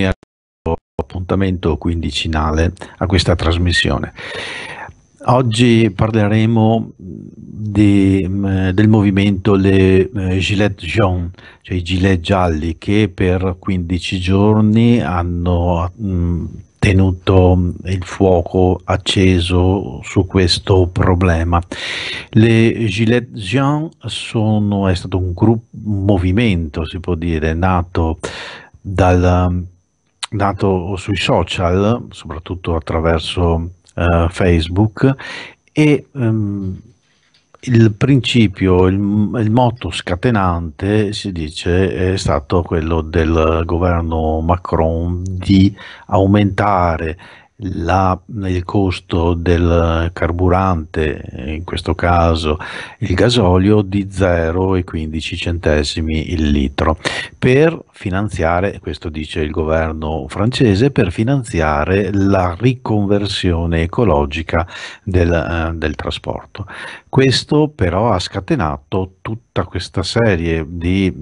prossimi appuntamento quindicinale a questa trasmissione. Oggi parleremo di, mm, del movimento Le eh, Gilets Jaunes, cioè i Gilet Gialli, che per 15 giorni hanno mm, tenuto il fuoco acceso su questo problema. Le Gilets Jaunes sono, è stato un, gruppo, un movimento, si può dire, nato dal nato sui social, soprattutto attraverso eh, Facebook, e ehm, il principio, il, il, motto scatenante si dice è stato quello del governo Macron di aumentare la, il costo del carburante, in questo caso il gasolio, di 0,15 centesimi il litro, per finanziare, questo dice il governo francese, per finanziare la riconversione ecologica del, eh, del trasporto. Questo però ha scatenato tutta questa serie di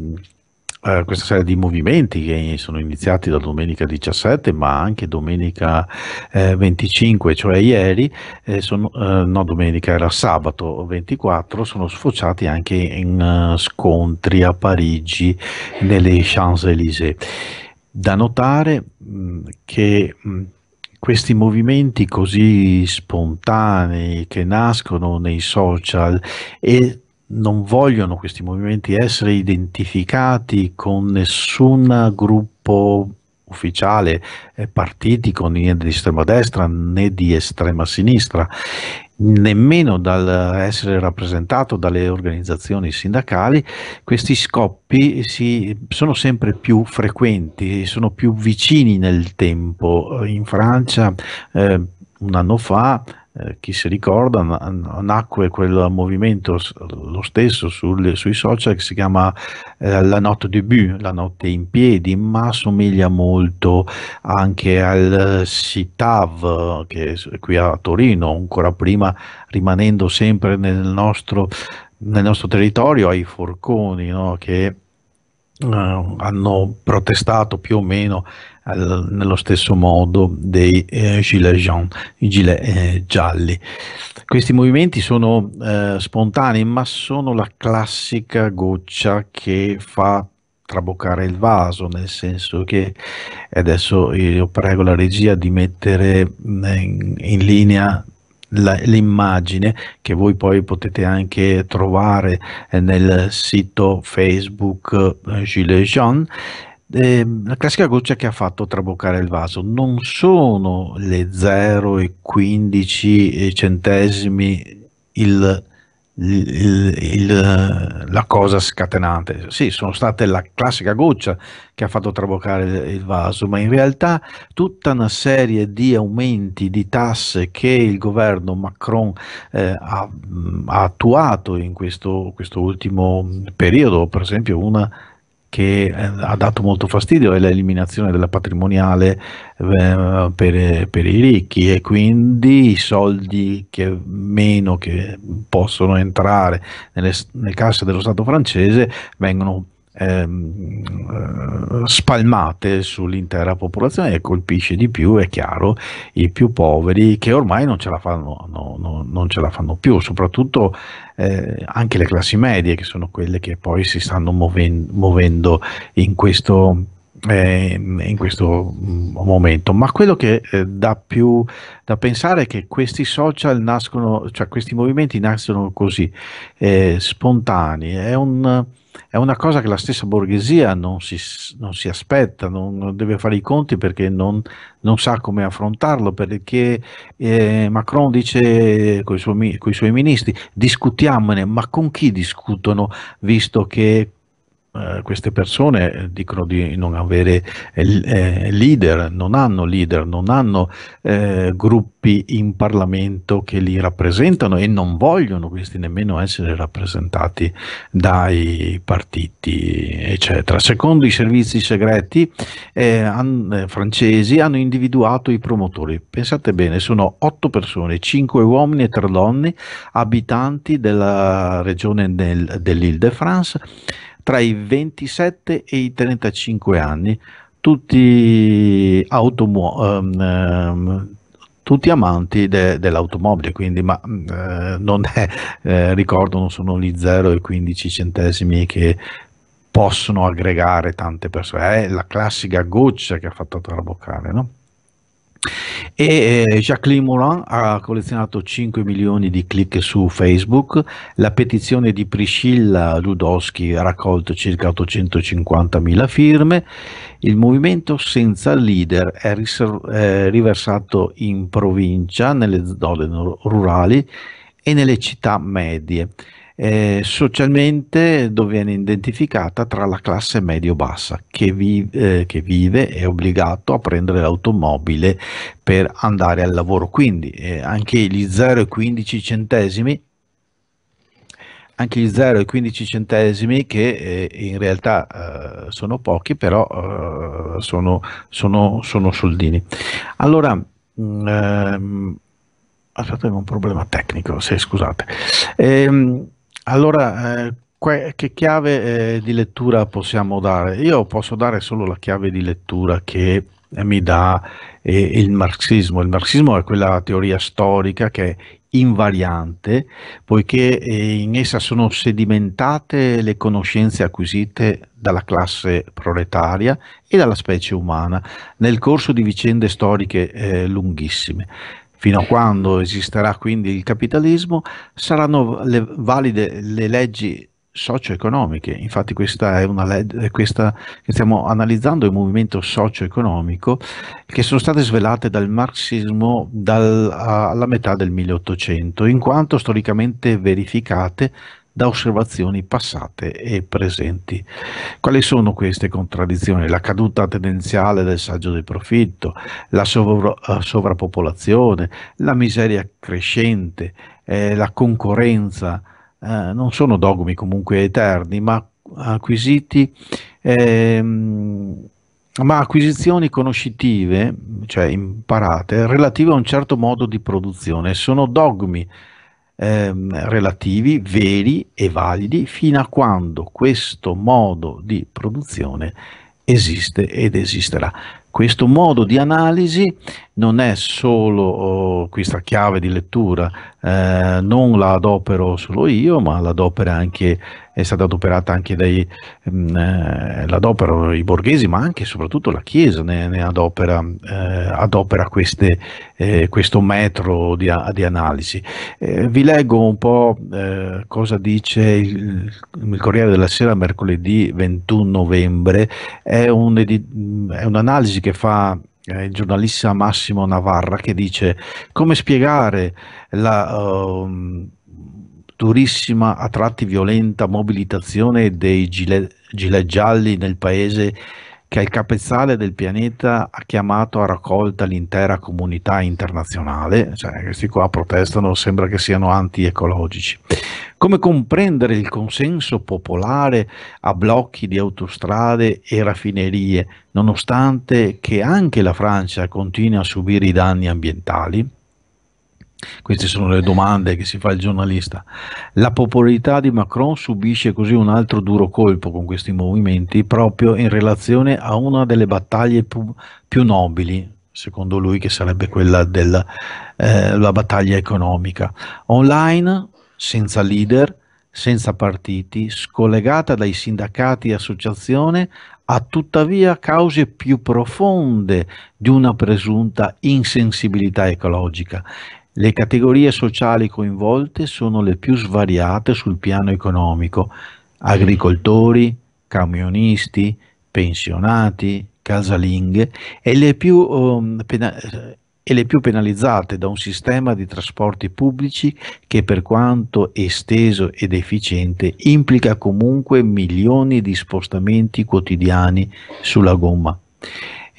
eh, questa serie di movimenti che sono iniziati da domenica 17 ma anche domenica eh, 25 cioè ieri eh, sono, eh, no domenica era sabato 24 sono sfociati anche in uh, scontri a Parigi nelle Champs-Élysées da notare mh, mm, che mh, mm, questi movimenti così spontanei che nascono nei social e non vogliono questi movimenti essere identificati con nessun gruppo ufficiale, eh, partitico né di estrema destra né di estrema sinistra, nemmeno dal essere rappresentato dalle organizzazioni sindacali, questi scoppi si, sono sempre più frequenti, sono più vicini nel tempo. In Francia eh, un anno fa eh, chi si ricorda, nacque quel movimento lo stesso sul, sui social che si chiama eh, La Notte Debut, La Notte in Piedi, ma somiglia molto anche al eh, CITAV che è qui a Torino, ancora prima rimanendo sempre nel nostro, nel nostro territorio, ai Forconi, no? che eh, hanno protestato più o meno al, nello stesso modo dei eh, gilets, i gilet, eh, gialli. Questi movimenti sono eh, spontanei, ma sono la classica goccia che fa traboccare il vaso, nel senso che adesso io prego la regia di mettere mm, in, in linea l'immagine che voi poi potete anche trovare eh, nel sito Facebook eh, Gilles Jean eh, la classica goccia che ha fatto traboccare il vaso non sono le 0,15 eh, centesimi il, il, il, eh, la cosa scatenante. Sì, sono state la classica goccia che ha fatto traboccare il, il vaso, ma in realtà tutta una serie di aumenti di tasse che il governo Macron eh, ha, mm, ha, attuato in questo, questo ultimo periodo, per esempio una che eh, ha dato molto fastidio è l'eliminazione della patrimoniale eh, per, per, i ricchi e quindi i soldi che meno che possono entrare nelle, nelle casse dello Stato francese vengono Ehm, eh, spalmate sull'intera popolazione e colpisce di più, è chiaro, i più poveri che ormai non ce la fanno, no, no, non ce la fanno più, soprattutto eh, anche le classi medie, che sono quelle che poi si stanno muovendo in questo eh, in questo mm, momento, ma quello che eh, dà più da pensare è che questi social nascono, cioè questi movimenti nascono così, eh, spontanei, è, un, è, una cosa che la stessa borghesia non si, non si aspetta, non, deve fare i conti perché non, non sa come affrontarlo, perché eh, Macron dice con i suoi ministri, discutiamone, ma con chi discutono, visto che eh, queste persone eh, dicono di non avere eh, eh, leader, non hanno leader, non hanno eh, gruppi in Parlamento che li rappresentano e non vogliono questi nemmeno essere rappresentati dai partiti, eccetera. Secondo i servizi segreti han, francesi hanno individuato i promotori. Pensate bene, sono otto persone, cinque uomini e tre donne, abitanti della regione del, dell'Île-de-France tra i 27 e i 35 anni, tutti, um, tutti amanti de, dell'automobile, quindi, ma mm, eh, non è, eh, ricordo, non sono gli 0 e 15 centesimi che possono aggregare tante persone, è la classica goccia che ha fatto traboccare, no? E eh, Jacqueline Moulin ha collezionato 5 milioni di click su Facebook, la petizione di Priscilla Ludowski ha raccolto circa 850 mila firme, il movimento senza leader è riser- eh, riversato in provincia, nelle zone rurali e nelle città medie eh, socialmente viene identificata tra la classe medio-bassa che, vi, eh, che vive è obbligato a prendere l'automobile per andare al lavoro. Quindi eh, anche gli 0,15 centesimi anche gli 0,15 centesimi che eh, in realtà eh, sono pochi, però eh, sono, sono, sono, soldini. Allora, mh, mm, ehm, aspetta, un problema tecnico, se scusate. Ehm, allora, eh, que- che chiave eh, di lettura possiamo dare? Io posso dare solo la chiave di lettura che eh, mi dà eh, il marxismo. Il marxismo è quella teoria storica che è invariante, poiché eh, in essa sono sedimentate le conoscenze acquisite dalla classe proletaria e dalla specie umana nel corso di vicende storiche eh, lunghissime. Fino a quando esisterà quindi il capitalismo saranno le, valide le leggi socio-economiche. Infatti questa è una legge questa che stiamo analizzando è un movimento socio-economico che sono state svelate dal marxismo dal, alla metà del 1800, in quanto storicamente verificate da osservazioni passate e presenti. Quali sono queste contraddizioni? La caduta tendenziale del saggio del profitto, la sovra eh, sovrappopolazione, la miseria crescente, eh, la concorrenza, eh, non sono dogmi comunque eterni, ma acquisiti ehm, ma acquisizioni conoscitive, cioè imparate, relative a un certo modo di produzione, sono dogmi ehm, relativi, veri e validi, fino a quando questo modo di produzione esiste ed esisterà. Questo modo di analisi non è solo oh, questa chiave di lettura, eh, non la adopero solo io, ma l'adopera anche, è stata adoperata anche dai, mh, mm, eh, l'adoperano i borghesi, ma anche e soprattutto la Chiesa ne, ne adopera, eh, adopera queste, eh, questo metro di, di analisi. Eh, vi leggo un po' eh, cosa dice il, il, Corriere della Sera mercoledì 21 novembre, è, un, è un'analisi analisi che fa eh, il giornalista Massimo Navarra che dice come spiegare la uh, durissima, a tratti violenta mobilitazione dei gilet, gilet gialli nel paese che al capezzale del pianeta ha chiamato a raccolta l'intera comunità internazionale, cioè, questi qua protestano, sembra che siano anti-ecologici. Come comprendere il consenso popolare a blocchi di autostrade e raffinerie, nonostante che anche la Francia continui a subire i danni ambientali? Queste sono le domande che si fa il giornalista. La popolarità di Macron subisce così un altro duro colpo con questi movimenti proprio in relazione a una delle battaglie più, più nobili, secondo lui, che sarebbe quella della eh, battaglia economica. Online senza leader, senza partiti, scollegata dai sindacati e associazione, ha tuttavia cause più profonde di una presunta insensibilità ecologica. Le categorie sociali coinvolte sono le più svariate sul piano economico, agricoltori, camionisti, pensionati, casalinghe e le più, eh, pena- e le più penalizzate da un sistema di trasporti pubblici che per quanto esteso ed efficiente implica comunque milioni di spostamenti quotidiani sulla gomma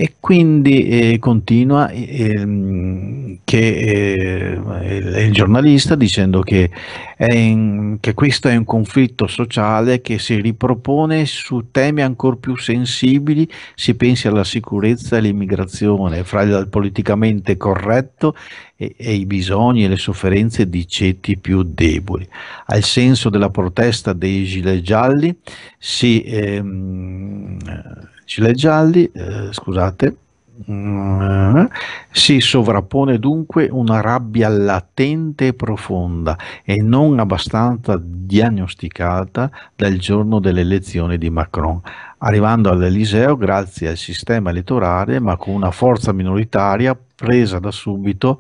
e quindi eh, continua eh, ehm, che, eh, il giornalista dicendo che, è in, che questo è un conflitto sociale che si ripropone su temi ancora più sensibili, si pensi alla sicurezza e all'immigrazione, fra il politicamente corretto e, e i bisogni e le sofferenze di ceti più deboli. Al senso della protesta dei gilet gialli, si, ehm, gilet gialli eh, scusate, Mm, si sovrappone dunque una rabbia latente e profonda e non abbastanza diagnosticata dal giorno delle elezioni di Macron, arrivando all'Eliseo grazie al sistema elettorale ma con una forza minoritaria presa da subito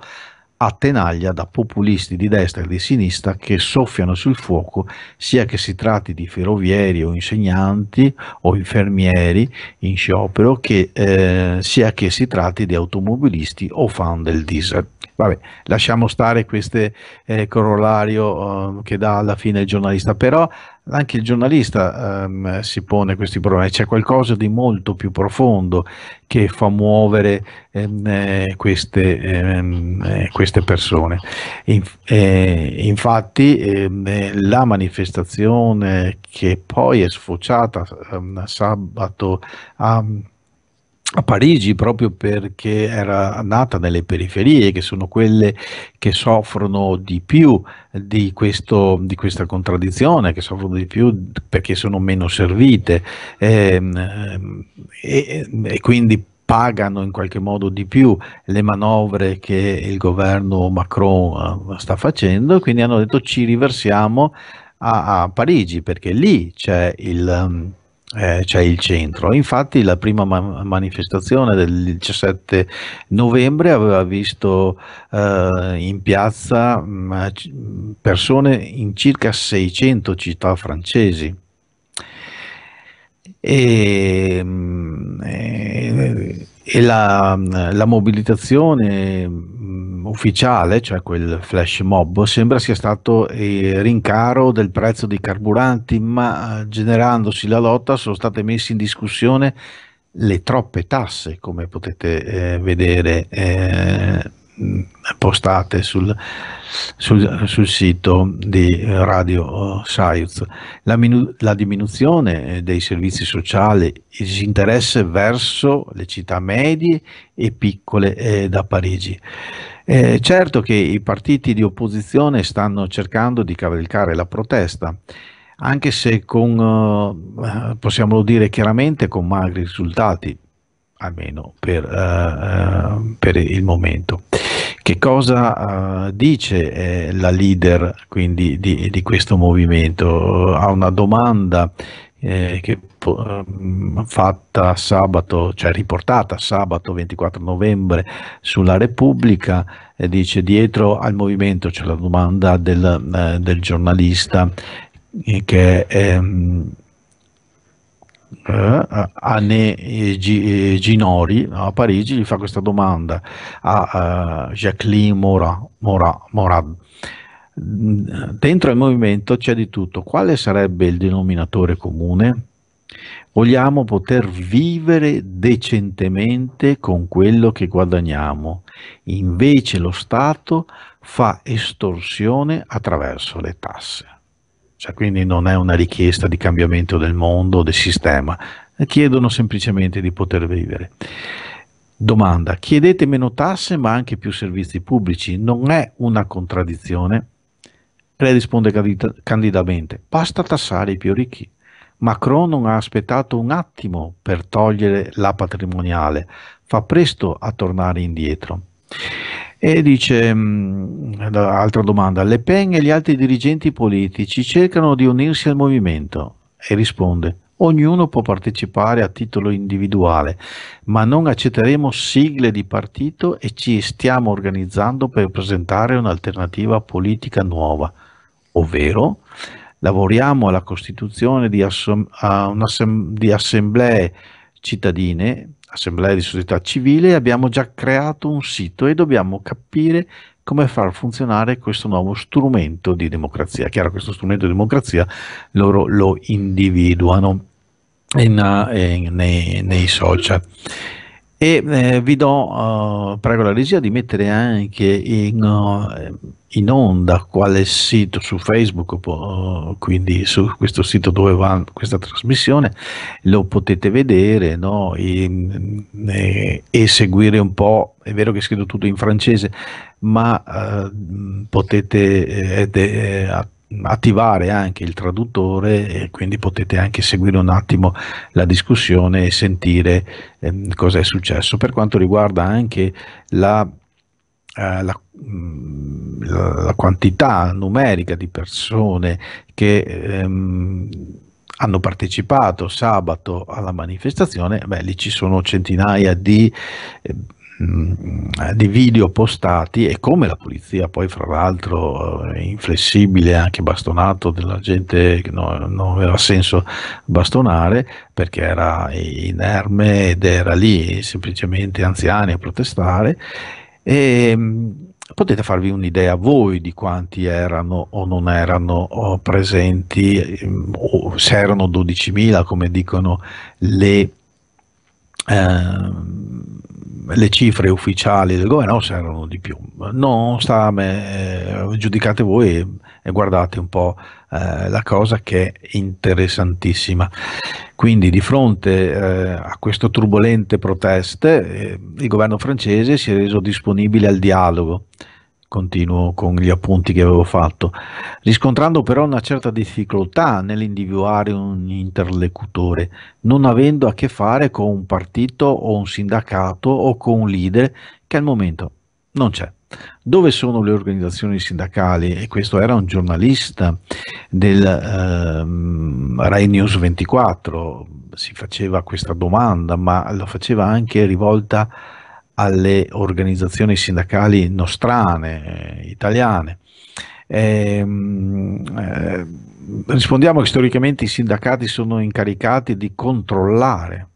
attenaglia da populisti di destra e di sinistra che soffiano sul fuoco sia che si tratti di ferrovieri o insegnanti o infermieri in sciopero che eh, sia che si tratti di automobilisti o fan del diesel. Vabbè, lasciamo stare questo eh, corollario eh, che dà alla fine il giornalista, però anche il giornalista um, si pone questi problemi, c'è qualcosa di molto più profondo che fa muovere ehm, eh, queste, ehm, eh, queste, persone. In, eh, infatti ehm, eh, la manifestazione che poi è sfociata ehm, sabato a a Parigi proprio perché era nata nelle periferie, che sono quelle che soffrono di più di, questo, di questa contraddizione, che soffrono di più perché sono meno servite e, ehm, e, e quindi pagano in qualche modo di più le manovre che il governo Macron eh, sta facendo, quindi hanno detto ci riversiamo a, a Parigi perché lì c'è il eh, c'è il centro. Infatti la prima ma- manifestazione del 17 novembre aveva visto eh, in piazza mh, mm, eh, persone in circa 600 città francesi. E, mh, mm, eh, e, e la, mm, la, mobilitazione ufficiale, cioè quel flash mob, sembra sia stato il eh, rincaro del prezzo dei carburanti, ma eh, generandosi la lotta sono state messe in discussione le troppe tasse, come potete eh, vedere eh, mm, postate sul, sul, sul, sito di Radio Saiuz. La, minu- la, diminuzione eh, dei servizi sociali, il disinteresse verso le città medie e piccole eh, da Parigi. Eh, certo che i partiti di opposizione stanno cercando di cavalcare la protesta, anche se con, eh, possiamo dire chiaramente, con magri risultati, almeno per, eh, eh per il momento. Che cosa eh, dice eh, la leader quindi, di, di, questo movimento? Ha una domanda eh, che, um, fatta sabato, cioè riportata sabato 24 novembre sulla Repubblica, eh, dice dietro al movimento c'è la domanda del, eh, del giornalista eh, che è ehm, eh, Anne eh, Ginori a Parigi gli fa questa domanda a eh, Jacqueline Morat, Morat, Morat dentro il movimento c'è di tutto. Quale sarebbe il denominatore comune? Vogliamo poter vivere decentemente con quello che guadagniamo, invece lo Stato fa estorsione attraverso le tasse. Cioè, quindi non è una richiesta di cambiamento del mondo, del sistema, chiedono semplicemente di poter vivere. Domanda, chiedete meno tasse ma anche più servizi pubblici, non è una contraddizione? Lei risponde candidamente, basta tassare i più ricchi. Macron non ha aspettato un attimo per togliere la patrimoniale, fa presto a tornare indietro. E dice, mh, mm, altra domanda, Le Pen e gli altri dirigenti politici cercano di unirsi al movimento e risponde, ognuno può partecipare a titolo individuale, ma non accetteremo sigle di partito e ci stiamo organizzando per presentare un'alternativa politica nuova ovvero lavoriamo alla costituzione di, di assemblee cittadine, assemblee di società civile, abbiamo già creato un sito e dobbiamo capire come far funzionare questo nuovo strumento di democrazia. Chiaro, questo strumento di democrazia loro lo individuano in, eh, in, nei, nei social e eh, vi do, uh, prego la regia di mettere anche in, uh, in onda quale sito su Facebook, uh, quindi su questo sito dove va questa trasmissione, lo potete vedere no? e, e, e seguire un po', è vero che è scritto tutto in francese, ma potete eh, de, attivare anche il traduttore e quindi potete anche seguire un attimo la discussione e sentire ehm, cosa è successo. Per quanto riguarda anche la, eh, la, mh, mm, la, la quantità numerica di persone che ehm, hanno partecipato sabato alla manifestazione, beh, lì ci sono centinaia di... Eh, di video postati e come la polizia poi fra l'altro eh, inflessibile anche bastonato della gente che no, non aveva senso bastonare perché era inerme ed era lì semplicemente anziani a protestare e ehm, potete farvi un'idea voi di quanti erano o non erano oh, presenti ehm, o se erano 12.000 come dicono le Ehm, le cifre ufficiali del governo servono di più. Non sta a me, eh, giudicate voi e, guardate un po' eh, la cosa che è interessantissima. Quindi di fronte eh, a queste turbolente proteste eh, il governo francese si è reso disponibile al dialogo continuo con gli appunti che avevo fatto, riscontrando però una certa difficoltà nell'individuare un interlocutore, non avendo a che fare con un partito o un sindacato o con un leader che al momento non c'è. Dove sono le organizzazioni sindacali? E questo era un giornalista del ehm, Rai News 24, si faceva questa domanda, ma lo faceva anche rivolta a alle organizzazioni sindacali nostrane, eh, italiane. Eh, eh, rispondiamo che storicamente i sindacati sono incaricati di controllare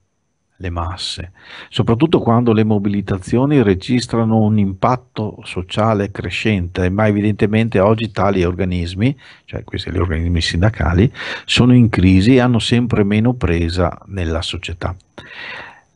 le masse, soprattutto quando le mobilitazioni registrano un impatto sociale crescente, ma evidentemente oggi tali organismi, cioè questi gli organismi sindacali, sono in crisi e hanno sempre meno presa nella società.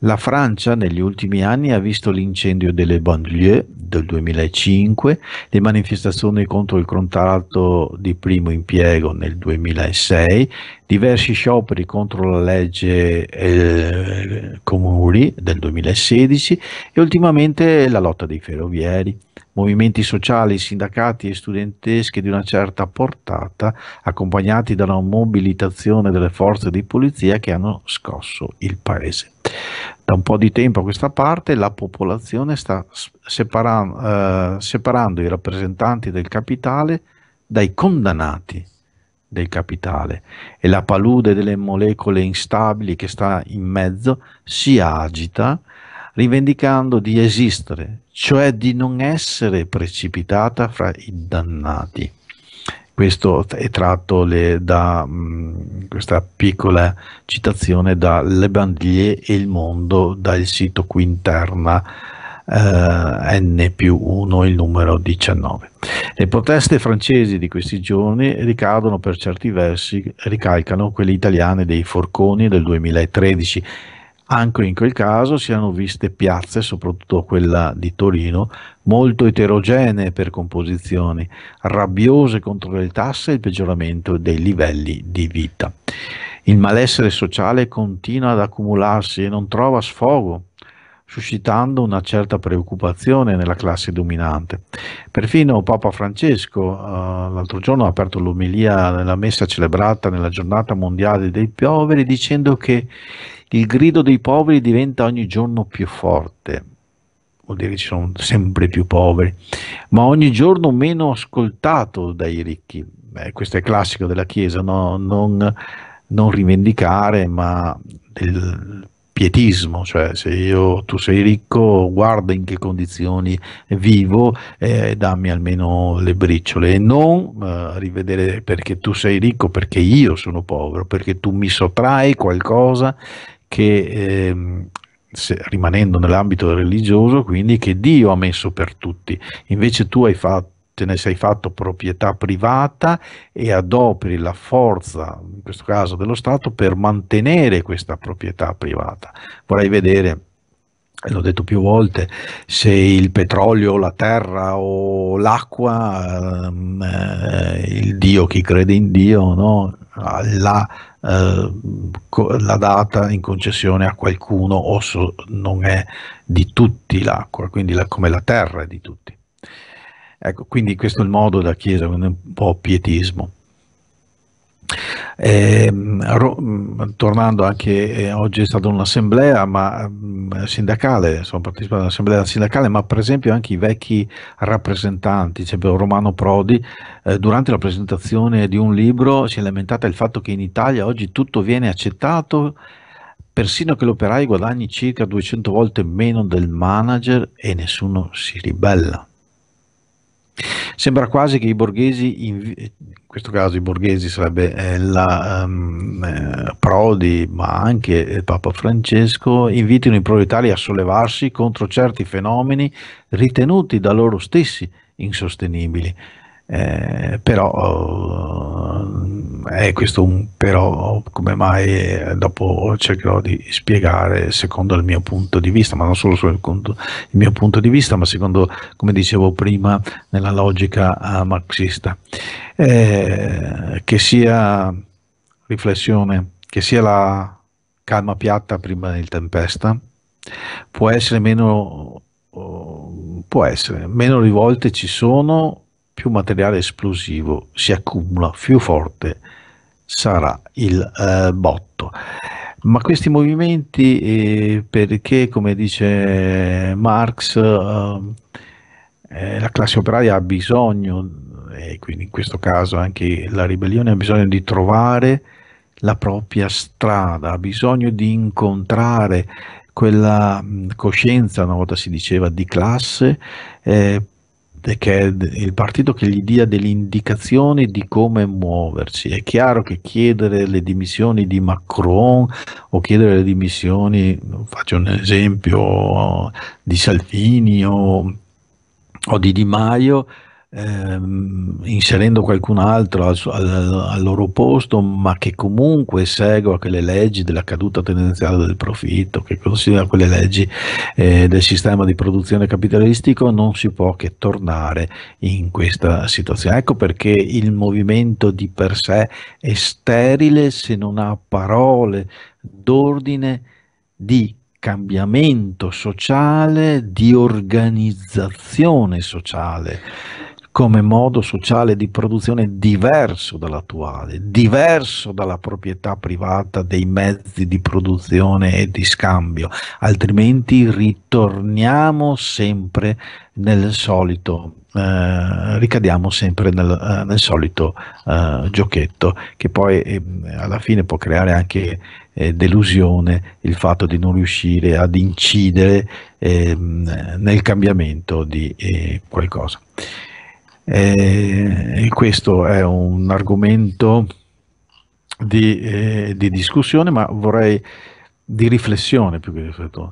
La Francia negli ultimi anni ha visto l'incendio delle banlieue del 2005, le manifestazioni contro il contratto di primo impiego nel 2006, diversi scioperi contro la legge eh, Comuri del 2016 e ultimamente la lotta dei ferrovieri movimenti sociali, sindacati e studentesche di una certa portata, accompagnati da una mobilitazione delle forze di polizia che hanno scosso il paese. Da un po' di tempo a questa parte la popolazione sta separando, eh, separando i rappresentanti del capitale dai condannati del capitale e la palude delle molecole instabili che sta in mezzo si agita rivendicando di esistere cioè di non essere precipitata fra i dannati. Questo è tratto le, da mh, mm, questa piccola citazione da Le bandiere e il mondo dal sito Quinterna eh, N più 1, il numero 19. Le proteste francesi di questi giorni ricadono per certi versi, ricalcano quelle italiane dei forconi del 2013 anche in quel caso si hanno viste piazze, soprattutto quella di Torino, molto eterogenee per composizioni, rabbiose contro le tasse e il peggioramento dei livelli di vita. Il malessere sociale continua ad accumularsi e non trova sfogo suscitando una certa preoccupazione nella classe dominante. Perfino Papa Francesco uh, l'altro giorno ha aperto l'omelia nella messa celebrata nella giornata mondiale dei poveri dicendo che il grido dei poveri diventa ogni giorno più forte, vuol dire che ci sono sempre più poveri, ma ogni giorno meno ascoltato dai ricchi. Beh, questo è classico della Chiesa, no? non, non rivendicare, ma del pietismo, cioè se io, tu sei ricco guarda in che condizioni vivo e eh, dammi almeno le briciole e non eh, rivedere perché tu sei ricco, perché io sono povero, perché tu mi sottrai qualcosa che ehm, se, rimanendo nell'ambito religioso, quindi che Dio ha messo per tutti. Invece tu hai fatto te ne sei fatto proprietà privata e adoperi la forza, in questo caso dello Stato, per mantenere questa proprietà privata. Vorrei vedere l'ho detto più volte, se il petrolio, la terra o l'acqua, ehm, eh, il Dio, chi crede in Dio, no? la, eh, la, data in concessione a qualcuno o non è di tutti l'acqua, quindi la, come la terra è di tutti. Ecco, quindi questo è il modo della Chiesa, un po' pietismo. Eh, tornando anche eh, oggi è stata un'assemblea ma, mh, sindacale, sono partecipato all'assemblea sindacale, ma per esempio anche i vecchi rappresentanti, c'è cioè Romano Prodi, eh, durante la presentazione di un libro si è lamentata del fatto che in Italia oggi tutto viene accettato, persino che l'operaio guadagni circa 200 volte meno del manager e nessuno si ribella. Sembra quasi che i borghesi, in, questo caso i borghesi sarebbe eh, la um, Prodi, ma anche il Papa Francesco, invitino i proletari a sollevarsi contro certi fenomeni ritenuti da loro stessi insostenibili eh, però eh, è questo un però come mai eh, dopo cercherò di spiegare secondo il mio punto di vista ma non solo sul il mio punto di vista ma secondo come dicevo prima nella logica eh, marxista eh, che sia riflessione che sia la calma piatta prima del tempesta può essere meno può essere meno rivolte ci sono più materiale esplosivo si accumula, più forte sarà il eh, botto. Ma questi movimenti, eh, perché come dice Marx, eh, eh, la classe operaia ha bisogno, e quindi in questo caso anche la ribellione ha bisogno di trovare la propria strada, ha bisogno di incontrare quella mm, coscienza, una volta si diceva, di classe eh, che è il partito che gli dia delle indicazioni di come muoversi. È chiaro che chiedere le dimissioni di Macron o chiedere le dimissioni, faccio un esempio, di Salvini o, o di Di Maio, ehm, inserendo qualcun altro al, al, al, loro posto, ma che comunque segua quelle leggi della caduta tendenziale del profitto, che considera quelle leggi eh, del sistema di produzione capitalistico, non si può che tornare in questa situazione. Ecco perché il movimento di per sé è sterile se non ha parole d'ordine di cambiamento sociale, di organizzazione sociale come modo sociale di produzione diverso dall'attuale, diverso dalla proprietà privata dei mezzi di produzione e di scambio, altrimenti ritorniamo sempre nel solito, eh, ricadiamo sempre nel, eh, nel solito eh, giochetto che poi eh, alla fine può creare anche eh, delusione il fatto di non riuscire ad incidere ehm, nel cambiamento di eh, qualcosa. Eh, questo è un argomento di, eh, di, discussione, ma vorrei di riflessione più che di riflessione.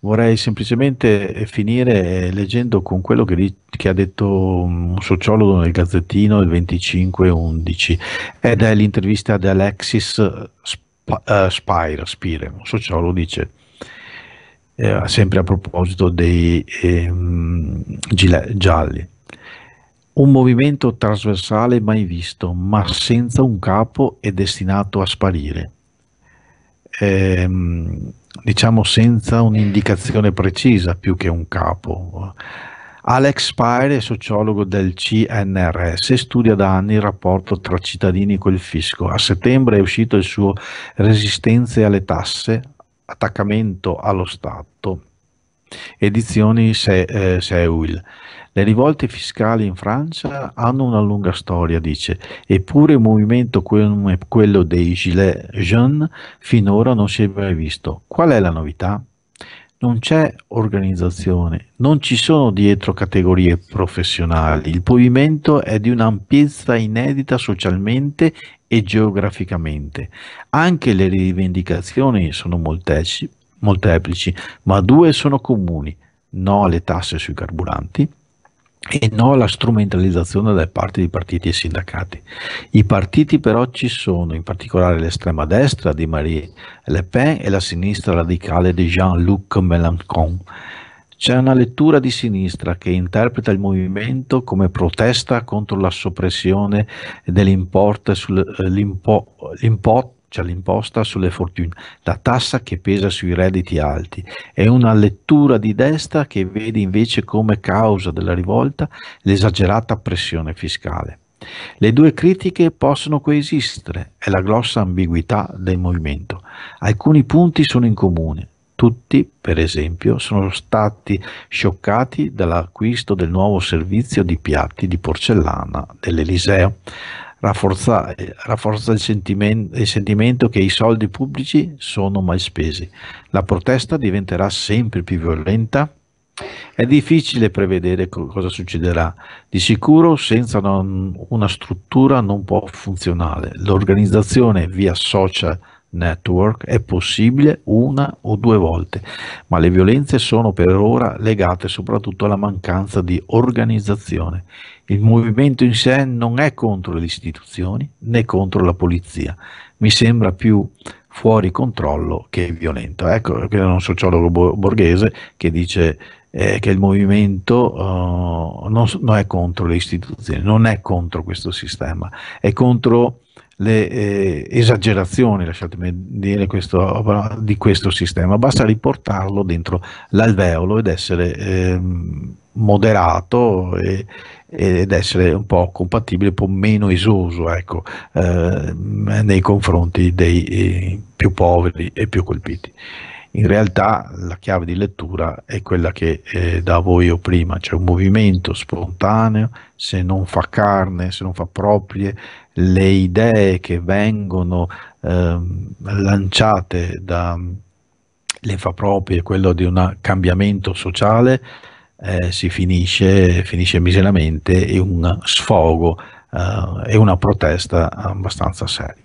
Vorrei semplicemente finire eh, leggendo con quello che, che, ha detto mm, un sociologo nel Gazzettino del 25-11 ed è l'intervista di Alexis eh, Spire, Spire, un sociologo dice, eh, sempre a proposito dei eh, gile- gialli, un movimento trasversale mai visto, ma senza un capo e destinato a sparire. Ehm, diciamo senza un'indicazione precisa più che un capo. Alex Paire, sociologo del CNRS, studia da anni il rapporto tra cittadini e quel fisco. A settembre è uscito il suo Resistenze alle tasse, attaccamento allo Stato, edizioni eh, Seul. eh, Seuil. Le rivolte fiscali in Francia hanno una lunga storia, dice, eppure un movimento come quello dei Gilets jaunes finora non si è mai visto. Qual è la novità? non c'è organizzazione, non ci sono dietro categorie professionali, il movimento è di un'ampiezza inedita socialmente e geograficamente. Anche le rivendicazioni sono molteplici, molteplici ma due sono comuni, no alle tasse sui carburanti e no alla strumentalizzazione da parte di partiti e sindacati. I partiti però ci sono, in particolare l'estrema destra di Marie Le Pen e la sinistra radicale di Jean-Luc Mélenchon. C'è una lettura di sinistra che interpreta il movimento come protesta contro la soppressione dell'import sull'impo, eh, c'è l'imposta sulle fortune, la tassa che pesa sui redditi alti. È una lettura di destra che vede invece come causa della rivolta l'esagerata pressione fiscale. Le due critiche possono coesistere, è la grossa ambiguità del movimento. Alcuni punti sono in comune. Tutti, per esempio, sono stati scioccati dall'acquisto del nuovo servizio di piatti di porcellana dell'Eliseo rafforza, eh, rafforza il, sentiment, il sentimento che i soldi pubblici sono mal spesi. La protesta diventerà sempre più violenta è difficile prevedere co- cosa succederà. Di sicuro, senza una, una struttura non può funzionare. L'organizzazione via social network è possibile una o due volte, ma le violenze sono per ora legate soprattutto alla mancanza di organizzazione. Il movimento in sé non è contro le istituzioni né contro la polizia, mi sembra più fuori controllo che violento. Ecco, è un sociologo borghese che dice eh, che il movimento uh, non, non, è contro le istituzioni, non è contro questo sistema, è contro le eh, esagerazioni, lasciatemi dire, questo, di questo sistema. Basta riportarlo dentro l'alveolo ed essere eh, moderato e, ed essere un po' compatibile, un po' meno esoso ecco, eh, nei confronti dei eh, più poveri e più colpiti. In realtà la chiave di lettura è quella che eh, da voi ho prima, cioè un movimento spontaneo, se non fa carne, se non fa proprie le idee che vengono eh, lanciate da le fa proprie quello di un cambiamento sociale eh, si finisce, finisce, miseramente e un sfogo eh, e una protesta abbastanza seria.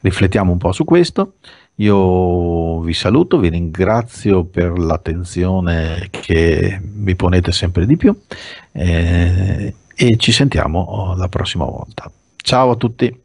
Riflettiamo un po' su questo. Io vi saluto, vi ringrazio per l'attenzione che mi ponete sempre di più eh, e ci sentiamo la prossima volta. Ciao a tutti!